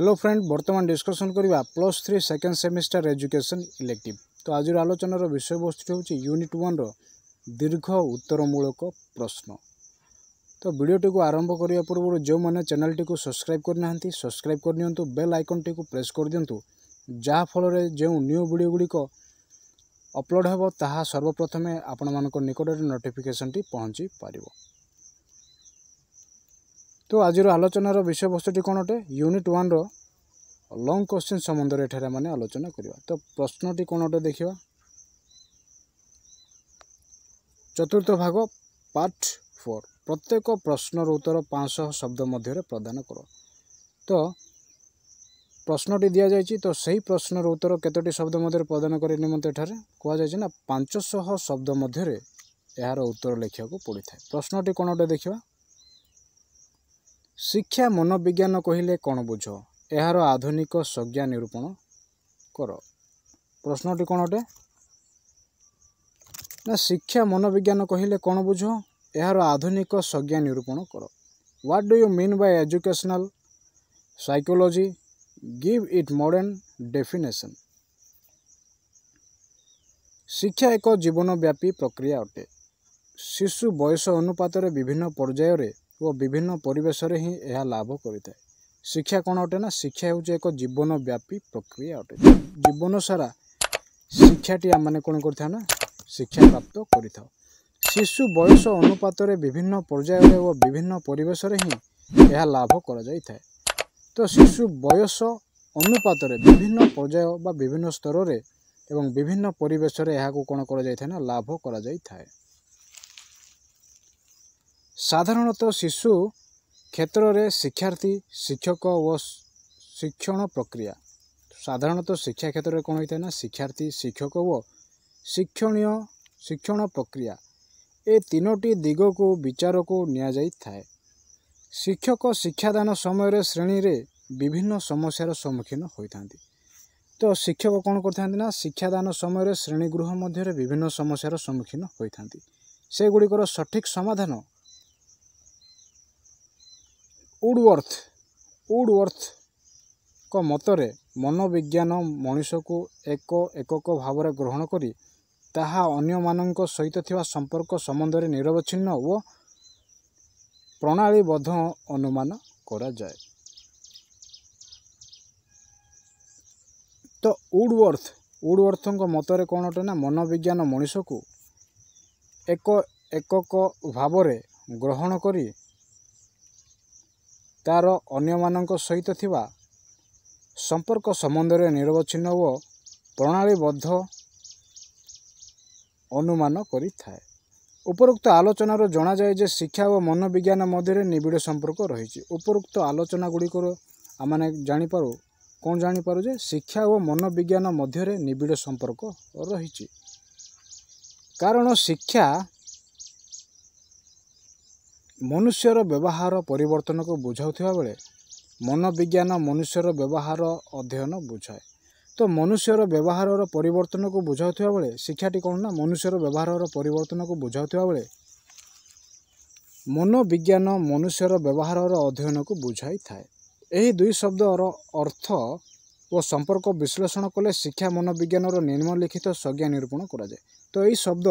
hello friend বর্তমান discussion করা plus three second semester education elective তো আজ আলোচনার বিষয়বস্তুটি হচ্ছে ইউনিট ওয়ান্র দীর্ঘ উত্তরমূলক প্রশ্ন তো ভিডিওটি আরম্ভ করা পূর্ব যে চ্যানেলটি সবসক্রাইব করে না সবসক্রাইব করে নিউ বেল আইকনটি প্রেস করে দিও যাফলের যে নিউ ভিডিওগুড়ি ଅପଲୋଡ଼ ହେବ ତାହା ସର୍ବପ୍ରଥମେ ଆପଣମାନଙ୍କ ନିକଟରେ ନୋଟିଫିକେସନଟି ପହଞ୍ଚି ପାରିବ তো আজর আলোচনার বিষয়বস্তুটি কোণ অটে ইউনিট ওয়ানর লং কোশ্চিন সম্বন্ধে এখানে আমি আলোচনা করা তো প্রশ্নটি কোণ অটে দেখা চতুর্থ ভাগ পার্ট ফোর প্রত্যেক প্রশ্নর উত্তর পাঁচশহ শব্দ মধ্যে প্রদান কর তো প্রশ্নটি দিয়া যাইছি তো সেই প্রশ্নর উত্তর কতটি শব্দ মধ্যে প্রদান করে নিমন্তে এখানে কুযাই না পাঁচশহ শব্দ মধ্যে এর উত্তর লেখা পড়ি থাকে প্রশ্নটি কোণটা দেখা ଶିକ୍ଷା ମନୋବିଜ୍ଞାନ କହିଲେ କ'ଣ ବୁଝ ଏହାର ଆଧୁନିକ ସଂଜ୍ଞା ନିରୂପଣ କର ପ୍ରଶ୍ନଟି କ'ଣ ଅଟେ ନା ଶିକ୍ଷା ମନୋବିଜ୍ଞାନ କହିଲେ କ'ଣ ବୁଝ ଏହାର ଆଧୁନିକ ସଂଜ୍ଞା ନିରୂପଣ କର what do you mean by educational psychology give it modern definition ଶିକ୍ଷା ଏକ ଜୀବନବ୍ୟାପୀ ପ୍ରକ୍ରିୟା ଅଟେ ଶିଶୁ ବୟସ ଅନୁପାତରେ ବିଭିନ୍ନ ପର୍ଯ୍ୟାୟରେ ଓ ବିଭିନ୍ନ ପରିବେଶରେ ହିଁ ଏହା ଲାଭ କରିଥାଏ ଶିକ୍ଷା କ'ଣ ଅଟେ ନା ଶିକ୍ଷା ହେଉଛି ଏକ ଜୀବନବ୍ୟାପୀ ପ୍ରକ୍ରିୟା ଅଟେ ଜୀବନସାରା ଶିକ୍ଷାଟି ଆମମାନେ କ'ଣ କରିଥାଉ ନା ଶିକ୍ଷା ପ୍ରାପ୍ତ କରିଥାଉ ଶିଶୁ ବୟସ ଅନୁପାତରେ ବିଭିନ୍ନ ପର୍ଯ୍ୟାୟରେ ଓ ବିଭିନ୍ନ ପରିବେଶରେ ହିଁ ଏହା ଲାଭ କରାଯାଇଥାଏ ତ ଶିଶୁ ବୟସ ଅନୁପାତରେ ବିଭିନ୍ନ ପର୍ଯ୍ୟାୟ ବା ବିଭିନ୍ନ ସ୍ତରରେ ଏବଂ ବିଭିନ୍ନ ପରିବେଶରେ ଏହାକୁ କ'ଣ କରାଯାଇଥାଏ ନା ଲାଭ କରାଯାଇଥାଏ ସାଧାରଣତଃ ଶିଶୁ କ୍ଷେତ୍ରରେ ଶିକ୍ଷାର୍ଥୀ ଶିକ୍ଷକ ଓ ଶିକ୍ଷଣ ପ୍ରକ୍ରିୟା ସାଧାରଣତଃ ଶିକ୍ଷା କ୍ଷେତ୍ରରେ କ'ଣ ହୋଇଥାଏ ନା ଶିକ୍ଷାର୍ଥୀ ଶିକ୍ଷକ ଓ ଶିକ୍ଷଣୀୟ ଶିକ୍ଷଣ ପ୍ରକ୍ରିୟା ଏ ତିନୋଟି ଦିଗକୁ ବିଚାରକୁ ନିଆଯାଇଥାଏ ଶିକ୍ଷକ ଶିକ୍ଷାଦାନ ସମୟରେ ଶ୍ରେଣୀରେ ବିଭିନ୍ନ ସମସ୍ୟାର ସମ୍ମୁଖୀନ ହୋଇଥାନ୍ତି ତ ଶିକ୍ଷକ କ'ଣ କରିଥାନ୍ତି ନା ଶିକ୍ଷାଦାନ ସମୟରେ ଶ୍ରେଣୀଗୃହ ମଧ୍ୟରେ ବିଭିନ୍ନ ସମସ୍ୟାର ସମ୍ମୁଖୀନ ହୋଇଥାନ୍ତି ସେଗୁଡ଼ିକର ସଠିକ୍ ସମାଧାନ ଉଡ଼ୱର୍ଥ ଉଡ଼ୱର୍ଥଙ୍କ ମତରେ ମନୋବିଜ୍ଞାନ ମଣିଷକୁ ଏକ ଏକକ ଭାବରେ ଗ୍ରହଣ କରି ତାହା ଅନ୍ୟମାନଙ୍କ ସହିତ ଥିବା ସମ୍ପର୍କ ସମ୍ବନ୍ଧରେ ନିରବଚ୍ଛିନ୍ନ ଓ ପ୍ରଣାଳୀବଦ୍ଧ ଅନୁମାନ କରାଯାଏ ତ ଉଡ଼ୱର୍ଥ ଉଡ଼ୱର୍ଥଙ୍କ ମତରେ କ'ଣ ଅଟେ ନା ମନୋବିଜ୍ଞାନ ମଣିଷକୁ ଏକ ଏକକ ଭାବରେ ଗ୍ରହଣ କରି ତା'ର ଅନ୍ୟମାନଙ୍କ ସହିତ ଥିବା ସମ୍ପର୍କ ସମ୍ବନ୍ଧରେ ନିରବଚ୍ଛିନ୍ନ ଓ ପ୍ରଣାଳୀବଦ୍ଧ ଅନୁମାନ କରିଥାଏ ଉପରୋକ୍ତ ଆଲୋଚନାରୁ ଜଣାଯାଏ ଯେ ଶିକ୍ଷା ଓ ମନୋବିଜ୍ଞାନ ମଧ୍ୟରେ ନିବିଡ଼ ସମ୍ପର୍କ ରହିଛି ଉପରୋକ୍ତ ଆଲୋଚନା ଗୁଡ଼ିକର ଆମେ ଜାଣିପାରୁ କ'ଣ ଜାଣିପାରୁ ଯେ ଶିକ୍ଷା ଓ ମନୋବିଜ୍ଞାନ ମଧ୍ୟରେ ନିବିଡ଼ ସମ୍ପର୍କ ରହିଛି କାରଣ ଶିକ୍ଷା ମନୁଷ୍ୟର ବ୍ୟବହାର ପରିବର୍ତ୍ତନକୁ ବୁଝାଉଥିବା ବେଳେ ମନୋବିଜ୍ଞାନ ମନୁଷ୍ୟର ବ୍ୟବହାର ଅଧ୍ୟୟନ ବୁଝାଏ ତ ମନୁଷ୍ୟର ବ୍ୟବହାରର ପରିବର୍ତ୍ତନକୁ ବୁଝାଉଥିବା ବେଳେ ଶିକ୍ଷାଟି କ'ଣ ନା ମନୁଷ୍ୟର ବ୍ୟବହାରର ପରିବର୍ତ୍ତନକୁ ବୁଝାଉଥିବା ବେଳେ ମନୋବିଜ୍ଞାନ ମନୁଷ୍ୟର ବ୍ୟବହାରର ଅଧ୍ୟୟନକୁ ବୁଝାଇଥାଏ ଏହି ଦୁଇ ଶବ୍ଦର ଅର୍ଥ ଓ ସମ୍ପର୍କ ବିଶ୍ଳେଷଣ କଲେ ଶିକ୍ଷା ମନୋବିଜ୍ଞାନର ନିମ୍ନଲିଖିତ ସଂଜ୍ଞା ନିରୂପଣ କରାଯାଏ ତ ଏହି ଶବ୍ଦ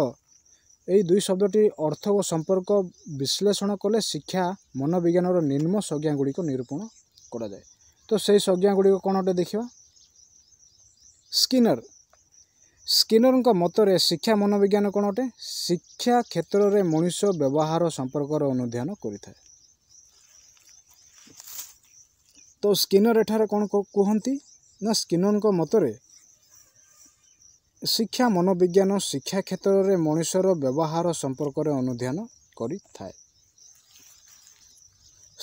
ଏହି ଦୁଇ ଶବ୍ଦଟି ଅର୍ଥ ଓ ସମ୍ପର୍କ ବିଶ୍ଳେଷଣ କଲେ ଶିକ୍ଷା ମନୋବିଜ୍ଞାନର ନିମ୍ନ ସଂଜ୍ଞାଗୁଡ଼ିକ ନିରୂପଣ କରାଯାଏ ତ ସେହି ସଂଜ୍ଞାଗୁଡ଼ିକ କ'ଣ ଗୋଟେ ଦେଖିବା ସ୍କିନର ସ୍କିନରଙ୍କ ମତରେ ଶିକ୍ଷା ମନୋବିଜ୍ଞାନ କ'ଣ ଅଟେ ଶିକ୍ଷା କ୍ଷେତ୍ରରେ ମଣିଷ ବ୍ୟବହାର ସମ୍ପର୍କର ଅନୁଧ୍ୟାନ କରିଥାଏ ତ ସ୍କିନର ଏଠାରେ କ'ଣ କୁହନ୍ତି ନା ସ୍କିନରଙ୍କ ମତରେ ଶିକ୍ଷା ମନୋବିଜ୍ଞାନ ଶିକ୍ଷା କ୍ଷେତ୍ରରେ ମଣିଷର ବ୍ୟବହାର ସମ୍ପର୍କରେ ଅନୁଧ୍ୟାନ କରିଥାଏ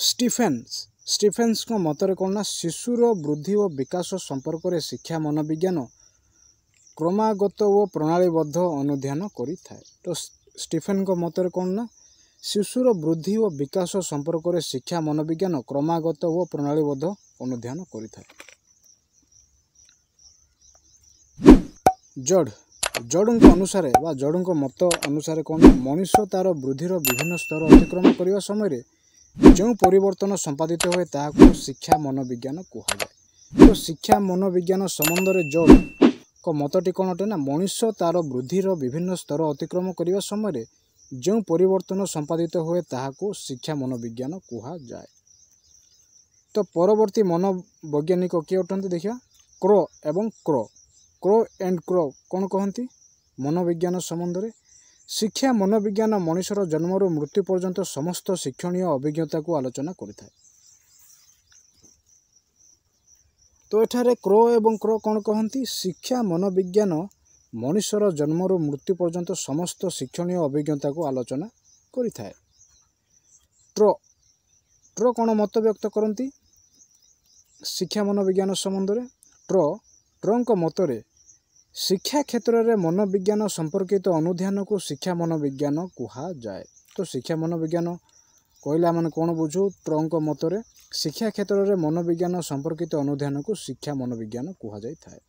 ଷ୍ଟିଫେନ୍ସ ଷ୍ଟିଫେନ୍ସଙ୍କ ମତରେ କ'ଣ ନା ଶିଶୁର ବୃଦ୍ଧି ଓ ବିକାଶ ସମ୍ପର୍କରେ ଶିକ୍ଷା ମନୋବିଜ୍ଞାନ କ୍ରମାଗତ ଓ ପ୍ରଣାଳୀବଦ୍ଧ ଅନୁଧ୍ୟାନ କରିଥାଏ ତ ଷ୍ଟିଫେନ୍ଙ୍କ ମତରେ କ'ଣ ନା ଶିଶୁର ବୃଦ୍ଧି ଓ ବିକାଶ ସମ୍ପର୍କରେ ଶିକ୍ଷା ମନୋବିଜ୍ଞାନ କ୍ରମାଗତ ଓ ପ୍ରଣାଳୀବଦ୍ଧ ଅନୁଧ୍ୟାନ କରିଥାଏ ଜଡ଼ ଜଡ଼ଙ୍କ ଅନୁସାରେ ବା ଜଡ଼ଙ୍କ ମତ ଅନୁସାରେ କ'ଣ ମଣିଷ ତା'ର ବୃଦ୍ଧିର ବିଭିନ୍ନ ସ୍ତର ଅତିକ୍ରମ କରିବା ସମୟରେ ଯେଉଁ ପରିବର୍ତ୍ତନ ସମ୍ପାଦିତ ହୁଏ ତାହାକୁ ଶିକ୍ଷା ମନୋବିଜ୍ଞାନ କୁହାଯାଏ ତ ଶିକ୍ଷା ମନୋବିଜ୍ଞାନ ସମ୍ବନ୍ଧରେ ଜଡ଼ଙ୍କ ମତଟି କ'ଣ ଅଟେ ନା ମଣିଷ ତା'ର ବୃଦ୍ଧିର ବିଭିନ୍ନ ସ୍ତର ଅତିକ୍ରମ କରିବା ସମୟରେ ଯେଉଁ ପରିବର୍ତ୍ତନ ସମ୍ପାଦିତ ହୁଏ ତାହାକୁ ଶିକ୍ଷା ମନୋବିଜ୍ଞାନ କୁହାଯାଏ ତ ପରବର୍ତ୍ତୀ ମନୋବୈଜ୍ଞାନିକ କିଏ ଅଟନ୍ତି ଦେଖିବା କ୍ରୋ ଏବଂ କ୍ରୋ କ୍ରୋ ଏଣ୍ଡ କ୍ରୋ କ'ଣ କହନ୍ତି ମନୋବିଜ୍ଞାନ ସମ୍ବନ୍ଧରେ ଶିକ୍ଷା ମନୋବିଜ୍ଞାନ ମଣିଷର ଜନ୍ମରୁ ମୃତ୍ୟୁ ପର୍ଯ୍ୟନ୍ତ ସମସ୍ତ ଶିକ୍ଷଣୀୟ ଅଭିଜ୍ଞତାକୁ ଆଲୋଚନା କରିଥାଏ ତ ଏଠାରେ କ୍ରୋ ଏବଂ କ୍ରୋ କ'ଣ କହନ୍ତି ଶିକ୍ଷା ମନୋବିଜ୍ଞାନ ମଣିଷର ଜନ୍ମରୁ ମୃତ୍ୟୁ ପର୍ଯ୍ୟନ୍ତ ସମସ୍ତ ଶିକ୍ଷଣୀୟ ଅଭିଜ୍ଞତାକୁ ଆଲୋଚନା କରିଥାଏ ଟ୍ରୋ ଟ୍ରୋ କ'ଣ ମତବ୍ୟକ୍ତ କରନ୍ତି ଶିକ୍ଷା ମନୋବିଜ୍ଞାନ ସମ୍ବନ୍ଧରେ ଟ୍ରୋ ପ୍ରଙ୍କ ମତରେ ଶିକ୍ଷା କ୍ଷେତ୍ରରେ ମନୋବିଜ୍ଞାନ ସମ୍ପର୍କିତ ଅନୁଧ୍ୟାନକୁ ଶିକ୍ଷା ମନୋବିଜ୍ଞାନ କୁହାଯାଏ ତ ଶିକ୍ଷା ମନୋବିଜ୍ଞାନ କହିଲେ ଆମେ କ'ଣ ବୁଝୁ ଟ୍ରଙ୍କ ମତରେ ଶିକ୍ଷା କ୍ଷେତ୍ରରେ ମନୋବିଜ୍ଞାନ ସମ୍ପର୍କିତ ଅନୁଧ୍ୟାନକୁ ଶିକ୍ଷା ମନୋବିଜ୍ଞାନ କୁହାଯାଇଥାଏ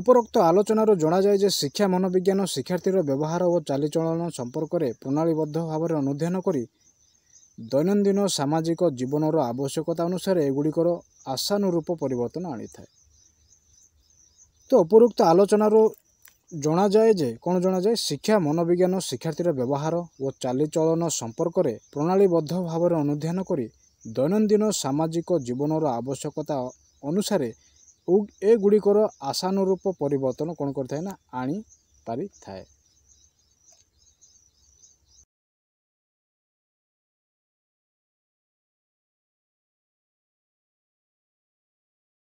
ଉପରୋକ୍ତ ଆଲୋଚନାରୁ ଜଣାଯାଏ ଯେ ଶିକ୍ଷା ମନୋବିଜ୍ଞାନ ଶିକ୍ଷାର୍ଥୀର ବ୍ୟବହାର ଓ ଚାଲିଚଳନ ସମ୍ପର୍କରେ ପ୍ରଣାଳୀବଦ୍ଧ ଭାବରେ ଅନୁଧ୍ୟାନ କରି ଦୈନନ୍ଦିନ ସାମାଜିକ ଜୀବନର ଆବଶ୍ୟକତା ଅନୁସାରେ ଏଗୁଡ଼ିକର ଆଶାନୁରୂପ ପରିବର୍ତ୍ତନ ଆଣିଥାଏ ତ ଉପରୋକ୍ତ ଆଲୋଚନାରୁ ଜଣାଯାଏ ଯେ କ'ଣ ଜଣାଯାଏ ଶିକ୍ଷା ମନୋବିଜ୍ଞାନ ଶିକ୍ଷାର୍ଥୀର ବ୍ୟବହାର ଓ ଚାଲିଚଳନ ସମ୍ପର୍କରେ ପ୍ରଣାଳୀବଦ୍ଧ ଭାବରେ ଅନୁଧ୍ୟାନ କରି ଦୈନନ୍ଦିନ ସାମାଜିକ ଜୀବନର ଆବଶ୍ୟକତା ଅନୁସାରେ ଏଗୁଡ଼ିକର ଆଶାନୁରୂପ ପରିବର୍ତ୍ତନ କ'ଣ କରିଥାଏ ନା ଆଣିପାରିଥାଏ